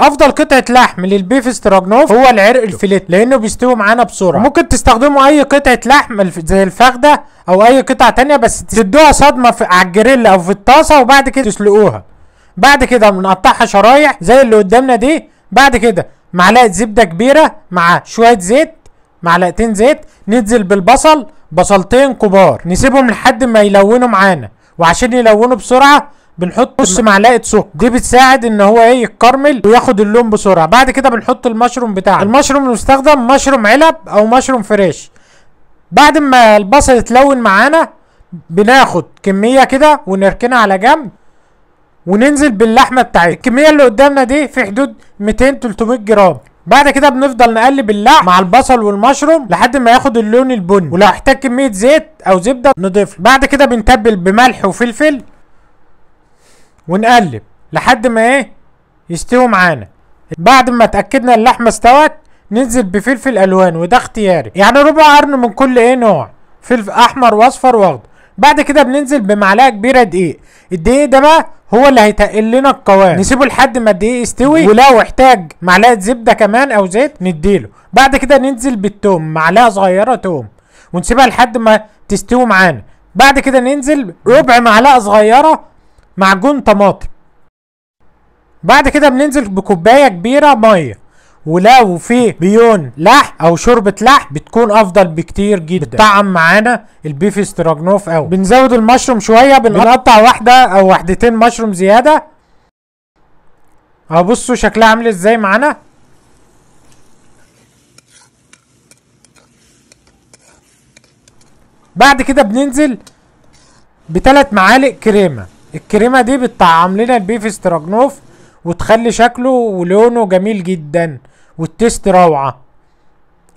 افضل قطعه لحم للبيف استراجنوف هو العرق الفليت لانه بيستوي معانا بسرعه ممكن تستخدموا اي قطعه لحم زي الفخده او اي قطعه تانية بس تدوها صدمه في على الجريل او في الطاسه وبعد كده تسلقوها بعد كده بنقطعها شرايح زي اللي قدامنا دي بعد كده معلقه زبده كبيره مع شويه زيت معلقتين زيت ننزل بالبصل بصلتين كبار نسيبهم لحد ما يلونوا معانا وعشان يلونوا بسرعه بنحط نص معلقه سكر دي بتساعد ان هو ايه يتكرمل وياخد اللون بسرعه بعد كده بنحط المشروم بتاعنا المشروم المستخدم مشروم علب او مشروم فريش بعد ما البصل يتلون معانا بناخد كميه كده ونركنها على جنب وننزل باللحمه بتاعتنا الكميه اللي قدامنا دي في حدود 200 300 جرام بعد كده بنفضل نقلب اللحم مع البصل والمشروم لحد ما ياخد اللون البني ولو احتاج كميه زيت او زبده نضيف بعد كده بنتبل بملح وفلفل ونقلب لحد ما ايه يستوي معانا بعد ما اتاكدنا اللحمه استوت ننزل بفلفل الوان وده اختياري يعني ربع قرن من كل ايه نوع فلفل احمر واصفر واخضر بعد كده بننزل بمعلقه كبيره دقيق الدقيق ده بقى هو اللي هيتقل لنا القوام نسيبه لحد ما الدقيق يستوي ولو احتاج معلقه زبده كمان او زيت نديله بعد كده ننزل بالتوم معلقه صغيره توم ونسيبها لحد ما تستوي معانا بعد كده ننزل ربع معلقه صغيره معجون طماطم بعد كده بننزل بكوبايه كبيره ميه ولو في بيون لحم او شوربه لحم بتكون افضل بكتير جدا بتطعم معانا البيف استراجنوف او بنزود المشروم شويه بنقطع واحده او واحدتين مشروم زياده اهو بصوا شكلها عامل ازاي معانا بعد كده بننزل بثلاث معالق كريمه الكريمة دي بتطعم لنا البيف استراجنوف وتخلي شكله ولونه جميل جدا والتيست روعة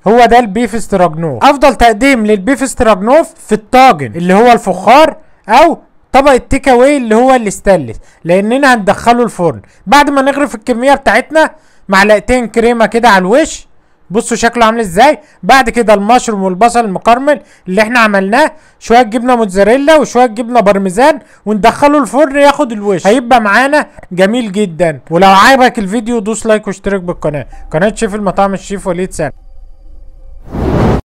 هو ده البيف استراجنوف افضل تقديم للبيف استراجنوف في الطاجن اللي هو الفخار او طبق التيك اواي اللي هو الاستانلس لاننا هندخله الفرن بعد ما نغرف الكميه بتاعتنا معلقتين كريمه كده على الوش بصوا شكله عامل ازاي بعد كده المشروم والبصل المكرمل اللي احنا عملناه شويه جبنه موتزاريلا وشويه جبنه بارميزان وندخله الفرن ياخد الوش هيبقى معانا جميل جدا ولو عجبك الفيديو دوس لايك واشترك بالقناه قناه شيف المطاعم الشيف وليد سنه